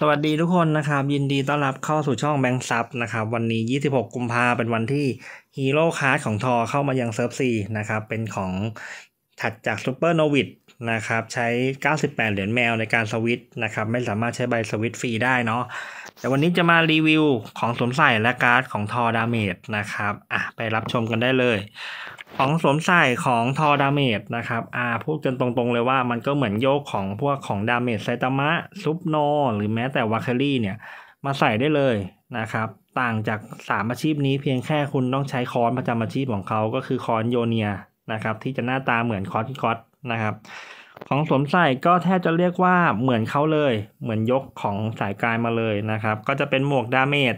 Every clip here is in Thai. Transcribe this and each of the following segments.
สวัสดีทุกคนนะครับยินดีต้อนรับเข้าสู่ช่องแบงค์ซับนะครับวันนี้ 26 กุมภาเป็นวันที่ฮีโร่คาร์ดของทอเข้ามายังเซิร์ฟซีนะครับเป็นของถัดจากซูเปอร์โนวิดนะครับ ใช้ 98 เหรียญแมวในการสวิตนะครับไม่สามารถใช้ใบสวิตฟรีได้เนาะแต่วันนี้จะมารีวิวของสวมใส่และการ์ดของทอดาเมจนะครับอ่ะไปรับชมกันได้เลยของสวมใส่ของทอดาเมจนะครับอาพูดกันตรงๆเลยว่ามันก็เหมือนโยกของพวกของดาเมจไซตามะซุปโน หรือแม้แต่วาคารี่เนี่ยมาใส่ได้เลยนะครับ ต่างจาก 3 อาชีพนี้เพียงแค่คุณต้องใช้คอนประจำอาชีพของเขาก็คือคอนโยเนียนะครับที่จะหน้าตาเหมือนคอนคอสนะครับของสวมใส่ก็แทบจะเรียกว่าเหมือนเขาเลย เหมือนยกของสายกายมาเลยนะครับ ก็จะเป็นหมวกดาเมจ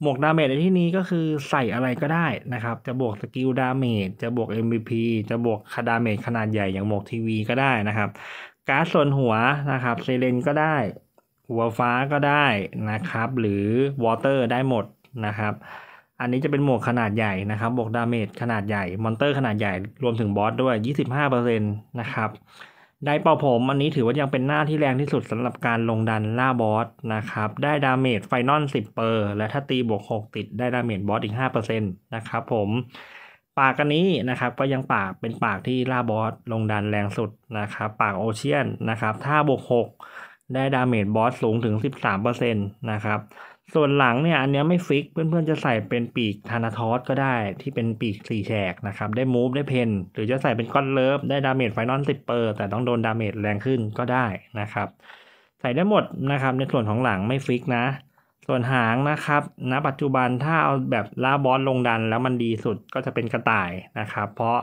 หมวกดาเมจในที่นี้ก็คือใส่อะไรก็ได้นะครับ จะบวกสกิลดาเมจจะบวก MVP จะบวกคาดาเมจขนาดใหญ่อย่างหมวกทีวีก็ได้นะครับ การ์ดส่วนหัวนะครับเซเลนก็ได้ หัวฟ้าก็ได้นะครับ หรือวอเตอร์ได้หมดนะครับ อันนี้จะเป็นหมวกขนาดใหญ่นะครับบวกดาเมจขนาดใหญ่มอนเตอร์ขนาดใหญ่รวมถึงบอสด้วย 25%นะครับได้เป่าผมอันนี้ถือว่ายังเป็นหน้าที่แรงที่สุดสำหรับการลงดันล่าบอสนะครับ ได้ดาเมจไฟนอล10เปอร์ และถ้าตีบวก 6 ติดได้ดาเมจบอสอีก5%นะครับ ผม ปากกันนี้นะครับ ก็ยังปากเป็นปากที่ล่าบอส ลงดันแรงสุดนะครับ ปากโอเชียนนะครับ ถ้าบวก 6 ได้ดาเมจบอสสูงถึง 13%นะครับส่วนหลังเนี่ยอันนี้ไม่ฟิกเพื่อนๆ จะใส่เป็นปีกธานาทอสก็ได้ ที่เป็นปีกสี่แฉกนะครับได้มูฟได้เพนหรือจะใส่เป็นก้อนเลิฟ ได้ดาเมจไฟนอลสิบเปอร์แต่ต้องโดนดาเมจแรงขึ้นก็ได้นะครับใส่ได้หมดนะครับในส่วนของหลังไม่ฟิกนะ ส่วนหางนะครับณนะปัจจุบัน ถ้าเอาแบบล่าบอสลงดันแล้วมันดีสุดก็จะเป็นกระต่ายนะครับเพราะ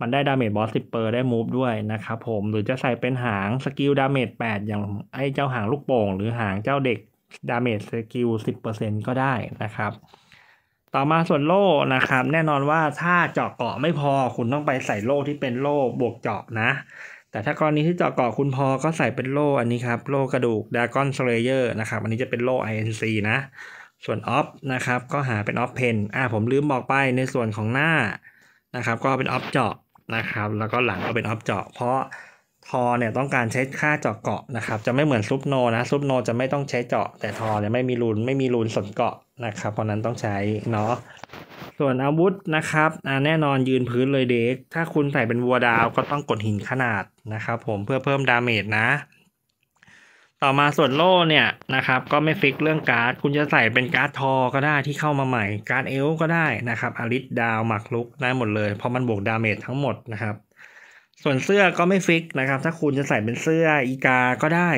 มันได้ดาเมจบอสสิบเปอร์ได้มูฟด้วยนะครับผมหรือจะใส่เป็นหางสกิลดาเมจแปดอย่างไอเจ้าหางลูกโป่ง หรือหางเจ้าเด็กดาเมจสกิลสิบเปอร์เซ็นก็ได้นะครับ ต่อมาส่วนโล่นะครับ แน่นอนว่าถ้าเจาะเกาะไม่พอ คุณต้องไปใส่โล่ที่เป็นโล่บวกเจาะนะ แต่ถ้ากรณีที่เจาะเกาะคุณพอก็ใส่เป็นโล่อันนี้ครับโล่กระดูกดากอนสเลเยอร์นะครับอันนี้จะเป็นโล่ INC นะ ส่วนออฟนะครับ ก็หาเป็นออฟเพนอ่าผมลืมบอกไปในส่วนของหน้านะครับ ก็เป็นออฟเจาะนะครับแล้วก็หลังก็เป็นออฟเจาะเพราะทอเนี่ยต้องการใช้ค่าเจาะเกาะนะครับ จะไม่เหมือนซุปโนนะ ซุปโนจะไม่ต้องใช้เจาะแต่ทอเนี่ยไม่มีรูนไม่มีรูนสนเกาะนะครับ เพราะนั้นต้องใช้เนาะส่วนอาวุธนะครับแน่นอนยืนพื้นเลยเด็กถ้าคุณใส่เป็นวัวดาวก็ต้องกดหินขนาดนะครับผมเพื่อเพิ่มดาเมจนะ ต่อมาส่วนโล่เนี่ยนะครับ ก็ไม่ฟิกเรื่องการ์ด คุณจะใส่เป็นการ์ดทอก็ได้ที่เข้ามาใหม่ การ์ดเอลก็ได้นะครับอลิสดาวหมักลุกได้หมดเลยเพราะมันบวกดาเมจทั้งหมดนะครับส่วนเสื้อก็ไม่ฟิกนะครับ ถ้าคุณจะใส่เป็นเสื้ออีกา ก็ได้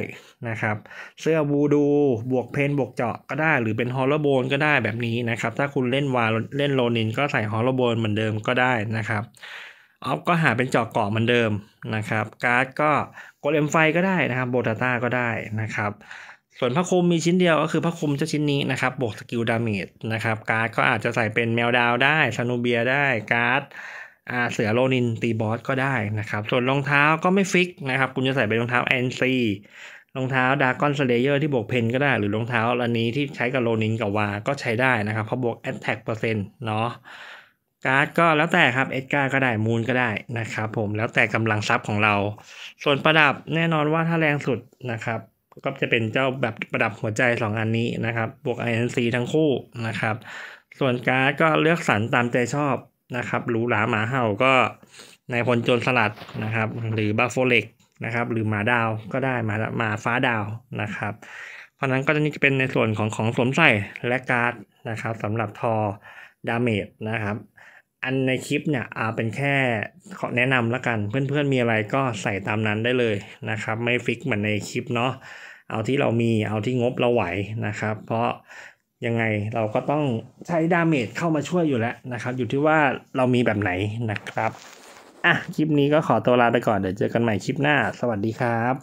นะครับ เสื้อบูดูบวกเพนบวกเจาะก็ได้ หรือเป็นฮอลโลโบน ก็ได้แบบนี้นะครับ ถ้าคุณเล่นวาเล่นโลนินก็ใส่ฮอลโลโบนเหมือนเดิมก็ได้นะครับออฟก็หาเป็นเจาะเกาะเหมือนเดิมนะครับการ์ดก็โกเอมไฟก็ได้นะครับโบตาต้าก็ได้นะครับ ส่วนพระคมมีชิ้นเดียวก็คือพระคมเจ้าชิ้นนี้นะครับ บวกสกิลดาเมจนะครับการ์ดก็อาจจะใส่เป็นแมวดาวได้ชานูเบียได้การ์ดเสือโลนินตีบอสก็ได้นะครับส่วนรองเท้าก็ไม่ฟิกนะครับคุณจะใส่เป็นรองเท้าแอนซีรองเท้าดากอนสเลเยอร์ที่บวกเพนก็ได้หรือรองเท้าอันนี้ที่ใช้กับโลนินกับวาก็ใช้ได้นะครับเพราะบวกแอตแทกเปอร์เซ็นต์เนาะการ์ดก็แล้วแต่ครับเอ็ดการ์ก็ได้มูลก็ได้นะครับผมแล้วแต่กำลังทรัพย์ของเรา ส่วนประดับแน่นอนว่าถ้าแรงสุดนะครับก็จะเป็นเจ้าแบบประดับหัวใจ2อันนี้นะครับบวก INC ทั้งคู่นะครับส่วนการ์ดก็เลือกสรรตามใจชอบนะครับหรูหราหมาเห่าก็นายพลโจรสลัดนะครับ หรือบัฟโฟเล็กนะครับ หรือหมาดาวก็ได้หมาหมาฟ้าดาวนะครับ เพราะนั้นก็จะนี่จะเป็นในส่วนของของสวมใส่และการ์ดนะครับสำหรับทอดาเมจนะครับ อันในคลิปเนี่ยอาเป็นแค่ขอแนะนำละกันเพื่อนๆมีอะไรก็ใส่ตามนั้นได้เลยนะครับ ไม่ฟิกเหมือนในคลิปเนาะเอาที่เรามีเอาที่งบเราไหวนะครับ เพราะยังไงเราก็ต้องใช้ดาเมจเข้ามาช่วยอยู่แล้วนะครับ อยู่ที่ว่าเรามีแบบไหนนะครับ อ่ะคลิปนี้ก็ขอตัวลาไปก่อน เดี๋ยวเจอกันใหม่คลิปหน้า สวัสดีครับ